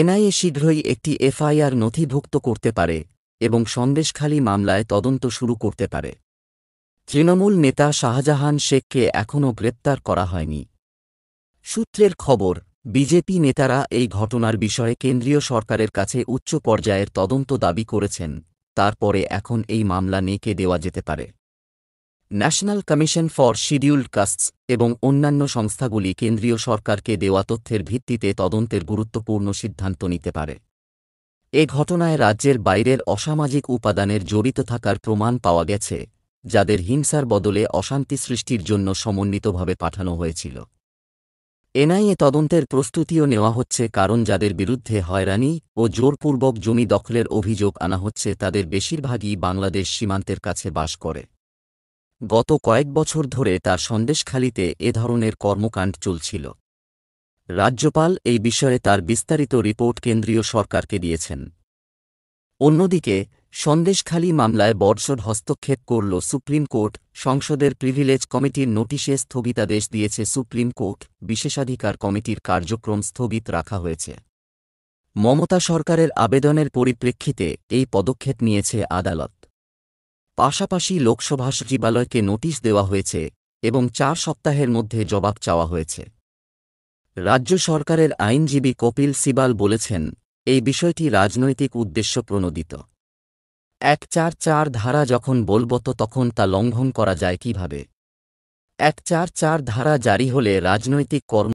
NIA শীঘ্রই একটি FIR নথিভুক্ত করতে পারে এবং সন্দেশখালী মামলায় তদন্ত শুরু করতে পারে তৃণমূল নেতা শাহজাহান শেখকে এখনও গ্রেপ্তার করা হয়নি সূত্রের খবর বিজেপি নেতারা এই ঘটনার বিষয়ে কেন্দ্রীয় সরকারের কাছে উচ্চ পর্যায়ের তদন্ত দাবি করেছেন তারপরে এখন এই মামলা নেকে দেওয়া যেতে পারে national commission for scheduled castes এবং অন্যান্য সংস্থাগুলি কেন্দ্রীয় সরকারকে দেওয়া তথ্যের ভিত্তিতে তদন্তের গুরুত্বপূর্ণ সিদ্ধান্ত নিতে পারে এ ঘটনায় রাজ্যের বাইরের অসামাজিক উপাদানের জড়িত থাকার প্রমাণ পাওয়া গেছে যাদের হিংসার বদলে অশান্তি সৃষ্টির জন্য সমন্বিতভাবে পাঠানো হয়েছিল এনআইএ তদন্তের প্রস্তুতিও নেওয়া হচ্ছে কারণ যাদের বিরুদ্ধে হয়রানি ও জোরপূর্বক জমি দখলের অভিযোগ আনা হচ্ছে তাদের বেশিরভাগই বাংলাদেশ সীমান্তের কাছে বাস করে গত কয়েক বছর ধরে তার সন্দেশখালিতে এ ধরনের কর্মকাণ্ড চলছিল রাজ্যপাল এই বিষয়ে তার বিস্তারিত রিপোর্ট কেন্দ্রীয় সরকারকে দিয়েছেন অন্যদিকে সন্দেশখালী মামলায় বর্ষর হস্তক্ষেপ করল সুপ্রিম কোর্ট সংসদের প্রিভিলেজ কমিটির নোটিশে স্থগিতাদেশ দিয়েছে সুপ্রিম কোর্ট বিশেষাধিকার কমিটির কার্যক্রম স্থগিত রাখা হয়েছে মমতা সরকারের আবেদনের পরিপ্রেক্ষিতে এই পদক্ষেপ নিয়েছে আদালত পাশাপাশি লোকসভা সচিবালয়কে নোটিশ দেওয়া হয়েছে এবং চার সপ্তাহের মধ্যে জবাব চাওয়া হয়েছে রাজ্য সরকারের আইনজীবী কপিল সিবাল বলেছেন এই বিষয়টি রাজনৈতিক উদ্দেশ্য প্রণোদিত এক চার চার ধারা যখন বলবত তখন তা লঙ্ঘন করা যায় কিভাবে এক চার চার ধারা জারি হলে রাজনৈতিক কর্ম